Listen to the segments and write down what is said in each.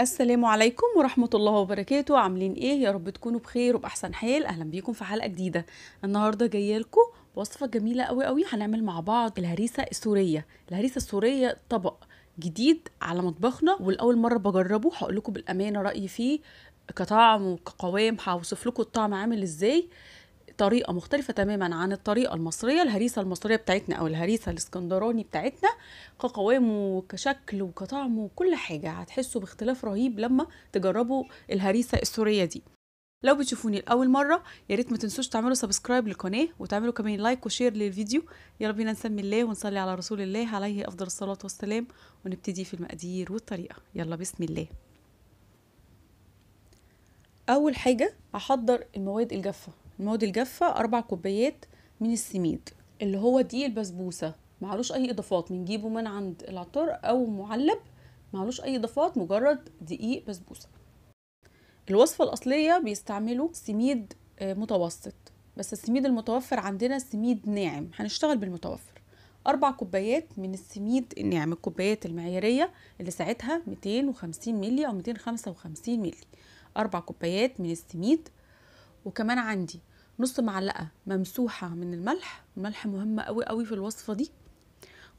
السلام عليكم ورحمة الله وبركاته عاملين ايه يا رب تكونوا بخير وبأحسن حال اهلا بيكم في حلقة جديدة النهاردة جاية لكم وصفة جميلة قوي قوي هنعمل مع بعض الهريسة السورية الهريسة السورية طبق جديد على مطبخنا والأول مرة بجربه هقول لكم بالأمانة رأيي فيه كطعم وكقوام هوصف لكم الطعم عامل ازاي بطريقه مختلفه تماما عن الطريقه المصريه الهريسه المصريه بتاعتنا او الهريسه الاسكندراني بتاعتنا كقوامه وكشكل وكطعم وكل حاجه هتحسوا باختلاف رهيب لما تجربوا الهريسه السوريه دي لو بتشوفوني لاول مره يا ريت ما تنسوش تعملوا سبسكرايب للقناه وتعملوا كمان لايك وشير للفيديو يلا بينا نسمي الله ونصلي على رسول الله عليه افضل الصلاه والسلام ونبتدي في المقادير والطريقه يلا بسم الله اول حاجه هحضر المواد الجافه المواد الجافه أربع كوبايات من السميد اللي هو دقيق البسبوسة معلوش أي إضافات بنجيبه من عند العطار أو معلب معلوش أي إضافات مجرد دقيق بسبوسة الوصفة الأصلية بيستعملوا سميد آه، متوسط بس السميد المتوفر عندنا سميد ناعم هنشتغل بالمتوفر أربع كوبايات من السميد الناعم الكوبايات المعيارية اللي ساعتها 250 ملي أو 255 ملي أربع كوبايات من السميد وكمان عندي نص معلقه ممسوحه من الملح الملح مهم قوي قوي في الوصفه دي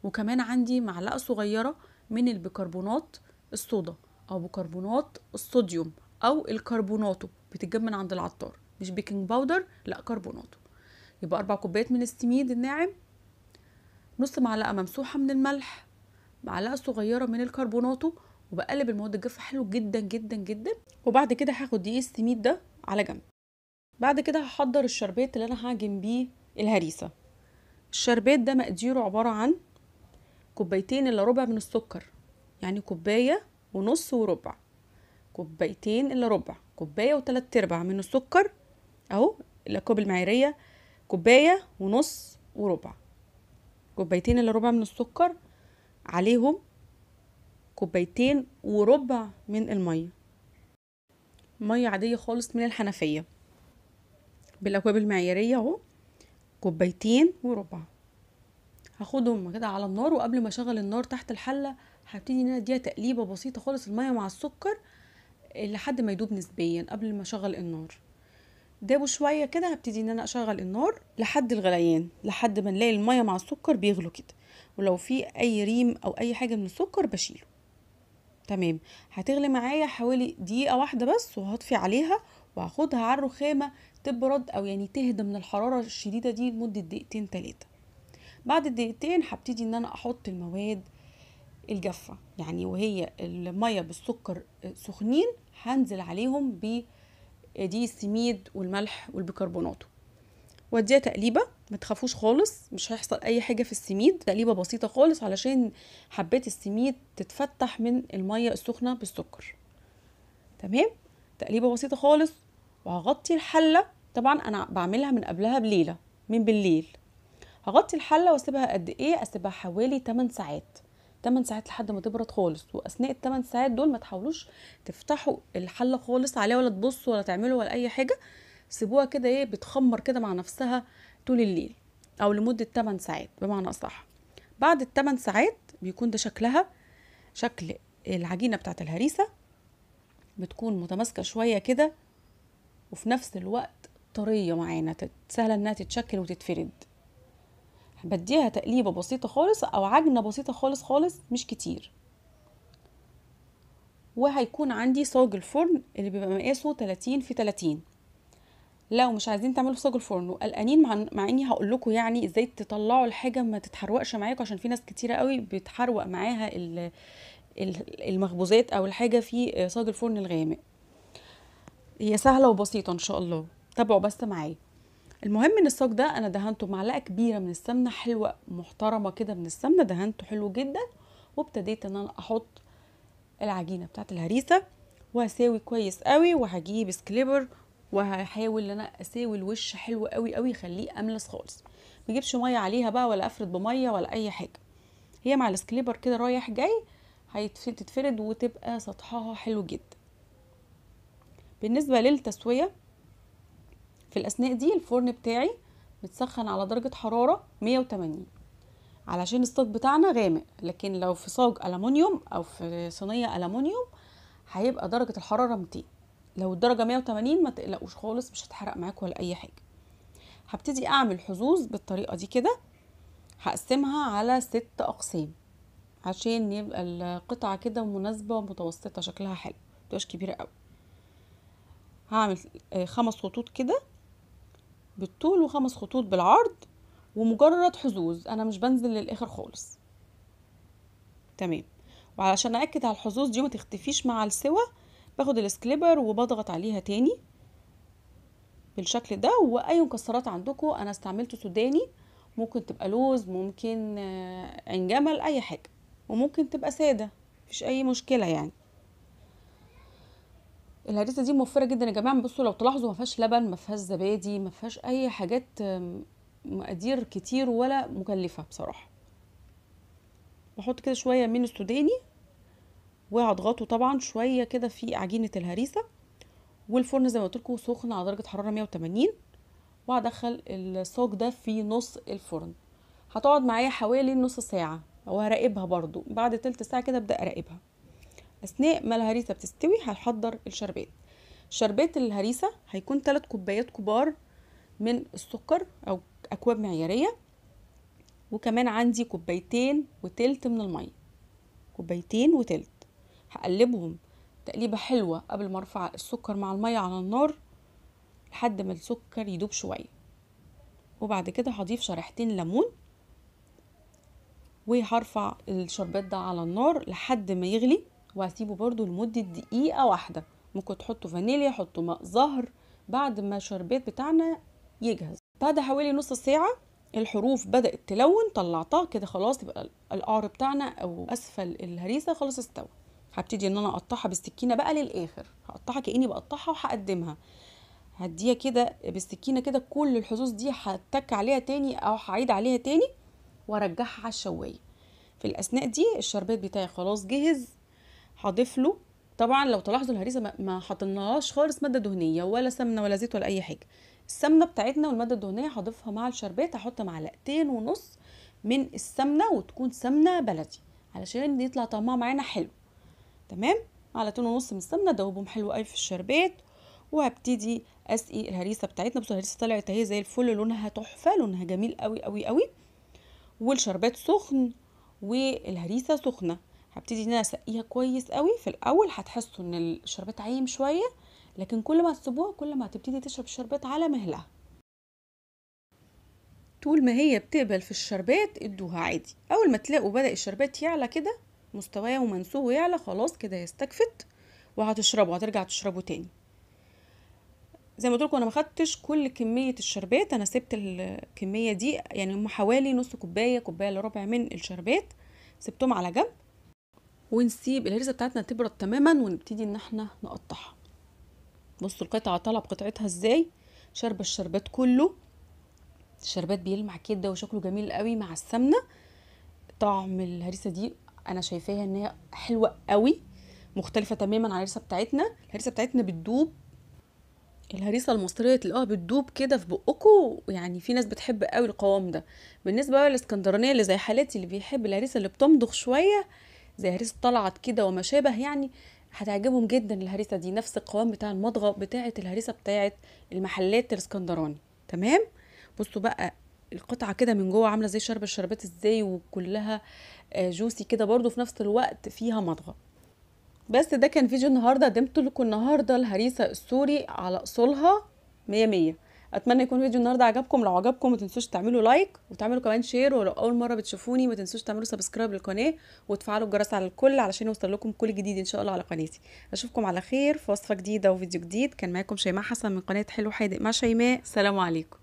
وكمان عندي معلقه صغيره من البيكربونات الصودا او بيكربونات الصوديوم او الكربوناتو بتتجاب من عند العطار مش بيكنج باودر لا كربوناتو يبقى اربع كوبايات من السميد الناعم نص معلقه ممسوحه من الملح معلقه صغيره من الكربوناتو وبقلب المواد الجافه حلو جدا جدا جدا وبعد كده هاخد دقيق السميد ده على جنب بعد كده هحضر الشربات اللي انا هعجن بيه الهريسه الشربات ده مقديره عباره عن كوبايتين الا ربع من السكر يعني كوبايه ونص وربع كوبايتين الا ربع كوبايه وتلات ارباع من السكر اهو الاكواب المعياريه كوبايه ونص وربع كوبايتين الا ربع من السكر عليهم كوبايتين وربع من الميه ميه عاديه خالص من الحنفيه بالاكواب المعياريه اهو كوبايتين وربع هاخدهم كده على النار وقبل ما اشغل النار تحت الحله هبتدي ان انا اديها تقليبه بسيطه خالص الميه مع السكر لحد ما يدوب نسبيا قبل ما اشغل النار دابوا شويه كده هبتدي ان انا اشغل النار لحد الغليان لحد ما نلاقي الميه مع السكر بيغلوا كده ولو في اي ريم او اي حاجه من السكر بشيله تمام هتغلي معايا حوالي دقيقه واحده بس وهطفي عليها وهاخدها على الرخامه تبرد او يعني تهدى من الحراره الشديده دي لمده دقيقتين ثلاثه بعد الدقيقتين هبتدي ان انا احط المواد الجافه يعني وهي الميه بالسكر سخنين هنزل عليهم بدي السميد والملح والبيكربونات واديها تقليبه ما تخافوش خالص مش هيحصل اي حاجه في السميد تقليبه بسيطه خالص علشان حبات السميد تتفتح من الميه السخنه بالسكر تمام تقليبه بسيطه خالص وهغطي الحلة طبعا أنا بعملها من قبلها بليلة من بالليل هغطي الحلة واسيبها قد إيه اسيبها حوالي 8 ساعات 8 ساعات لحد ما تبرد خالص واثناء ال 8 ساعات دول ما تحاولوش تفتحوا الحله خالص عليها ولا تبصوا ولا تعملوا ولا اي حاجه سيبوها كده ايه بتخمر كده مع نفسها طول الليل او لمده 8 ساعات بمعنى اصح بعد ال 8 ساعات بيكون ده شكلها شكل العجينه بتاعت الهريسه بتكون متماسكه شويه كده وفي نفس الوقت طريه معانا سهله انها تتشكل وتتفرد بديها تقليبه بسيطه خالص او عجنه بسيطه خالص خالص مش كتير وهيكون عندي صاج الفرن اللي بيبقى مقاسه 30 في 30 لو مش عايزين تعملوا في صاج الفرن وقلقانين مع, اني هقول لكم يعني ازاي تطلعوا الحاجه ما تتحرقش معاكم عشان في ناس كتيره قوي بتحروق معاها المخبوزات او الحاجه في صاج الفرن الغامق هي سهله وبسيطه ان شاء الله تابعوا بس معايا المهم ان الصاج ده انا دهنته بمعلقه كبيره من السمنه حلوه محترمه كده من السمنه دهنته حلو جدا وابتديت ان انا احط العجينه بتاعت الهريسه وهساوي كويس قوي وهجيب سكليبر وهحاول ان انا اساوي الوش حلو قوي قوي يخليه املس خالص مجيبش ميه عليها بقى ولا افرد بميه ولا اي حاجه هي مع السكليبر كده رايح جاي هتتفرد وتبقى سطحها حلو جدا بالنسبة للتسوية في الأثناء دي الفرن بتاعي متسخن على درجة حرارة 180 علشان الصاج بتاعنا غامق لكن لو في صاج ألمونيوم أو في صينية ألمونيوم هيبقى درجة الحرارة 200 لو الدرجة 180 ما تقلقوش خالص مش هتحرق معاك ولا أي حاجة هبتدي أعمل حظوظ بالطريقة دي كده هقسمها على ست أقسام عشان يبقى القطعة كده مناسبة ومتوسطة شكلها حلو متبقاش كبيرة قوي هعمل آه، خمس خطوط كده بالطول وخمس خطوط بالعرض ومجرد حزوز انا مش بنزل للاخر خالص تمام وعلشان اكد على الحظوظ دي ما تختفيش مع السوى باخد السكليبر وبضغط عليها تاني بالشكل ده واي مكسرات عندكم انا استعملت سوداني ممكن تبقى لوز ممكن آه، عين جمل اي حاجه وممكن تبقى ساده مفيش اي مشكله يعني الهريسه دي موفره جدا يا جماعه بصوا لو تلاحظوا ما فيهاش لبن ما فيهاش زبادي ما فيهاش اي حاجات مقادير كتير ولا مكلفه بصراحه بحط كده شويه من السوداني وهضغطه طبعا شويه كده في عجينه الهريسه والفرن زي ما قلت لكم سخن على درجه حراره 180 وهدخل الصاج ده في نص الفرن هتقعد معايا حوالي نص ساعه وهراقبها برضو بعد تلت ساعه كده ابدا اراقبها اثناء ما الهريسه بتستوي هنحضر الشربات شربات الهريسه هيكون ثلاث كوبايات كبار من السكر او اكواب معياريه وكمان عندي كوبايتين وتلت من الميه كوبايتين وتلت هقلبهم تقليبه حلوه قبل ما ارفع السكر مع الميه على النار لحد ما السكر يدوب شويه وبعد كده هضيف شريحتين ليمون وهرفع الشربات ده على النار لحد ما يغلي وهسيبه برضو لمدة دقيقة واحدة ممكن تحطوا فانيليا حطوا ماء زهر بعد ما الشربات بتاعنا يجهز بعد حوالي نص ساعة الحروف بدأت تلون طلعتها كده خلاص يبقى القعر بتاعنا أو أسفل الهريسة خلاص استوى هبتدي ان انا اقطعها بالسكينه بقى للاخر هقطعها كاني بقطعها وهقدمها هديها كده بالسكينه كده كل الحظوظ دي هتك عليها تاني او هعيد عليها تاني وارجعها على الشوايه في الاثناء دي الشربات بتاعي خلاص جهز هضيف له طبعا لو تلاحظوا الهريسه ما حطيناهاش خالص ماده دهنيه ولا سمنه ولا زيت ولا اي حاجه السمنه بتاعتنا والماده الدهنيه هضيفها مع الشربات هحط معلقتين ونص من السمنه وتكون سمنه بلدي علشان يطلع طعمها معانا حلو تمام معلقتين ونص من السمنه ادوبهم حلو قوي في الشربات وهبتدي اسقي الهريسه بتاعتنا بصوا الهريسه طلعت اهي زي الفل لونها تحفه لونها جميل قوي قوي قوي والشربات سخن والهريسه سخنه هبتدي ان انا اسقيها كويس قوي في الاول هتحسوا ان الشربات عايم شويه لكن كل ما تسيبوها كل ما هتبتدي تشرب الشربات على مهلها طول ما هي بتقبل في الشربات ادوها عادي اول ما تلاقوا بدا الشربات يعلى كده مستواه ومنسوه يعلى خلاص كده يستكفت وهتشربه هترجع تشربه تاني زي ما قلت انا ما خدتش كل كميه الشربات انا سبت الكميه دي يعني هم حوالي نص كوبايه كوبايه الا ربع من الشربات سبتهم على جنب ونسيب الهرزه بتاعتنا تبرد تماما ونبتدي ان احنا نقطعها بصوا القطعه طالعه بقطعتها ازاي شاربه الشربات كله الشربات بيلمع كده وشكله جميل قوي مع السمنه طعم الهريسه دي انا شايفاها ان هي حلوه قوي مختلفه تماما عن الهريسه بتاعتنا الهريسه بتاعتنا بتدوب الهريسه المصريه تلاقوها بتدوب كده في بقكم يعني في ناس بتحب قوي القوام ده بالنسبه بقى للاسكندرانيه اللي زي حالتي اللي بيحب الهريسه اللي بتمضغ شويه زي هريسه طلعت كده وما شابه يعني هتعجبهم جدا الهريسه دي نفس القوام بتاع المضغه بتاعه الهريسه بتاعه المحلات الاسكندراني تمام بصوا بقى القطعه كده من جوه عامله زي شرب الشربات ازاي وكلها آه، جوسي كده برضو في نفس الوقت فيها مضغه بس ده كان فيديو النهارده قدمت لكم النهارده الهريسه السوري على اصولها مية مية اتمنى يكون فيديو النهارده عجبكم لو عجبكم ما تنسوش تعملوا لايك وتعملوا كمان شير ولو اول مره بتشوفوني ما تنسوش تعملوا سبسكرايب للقناه وتفعلوا الجرس على الكل علشان يوصل لكم كل جديد ان شاء الله على قناتي اشوفكم على خير في وصفه جديده وفيديو جديد كان معاكم شيماء حسن من قناه حلو حادق مع شيماء سلام عليكم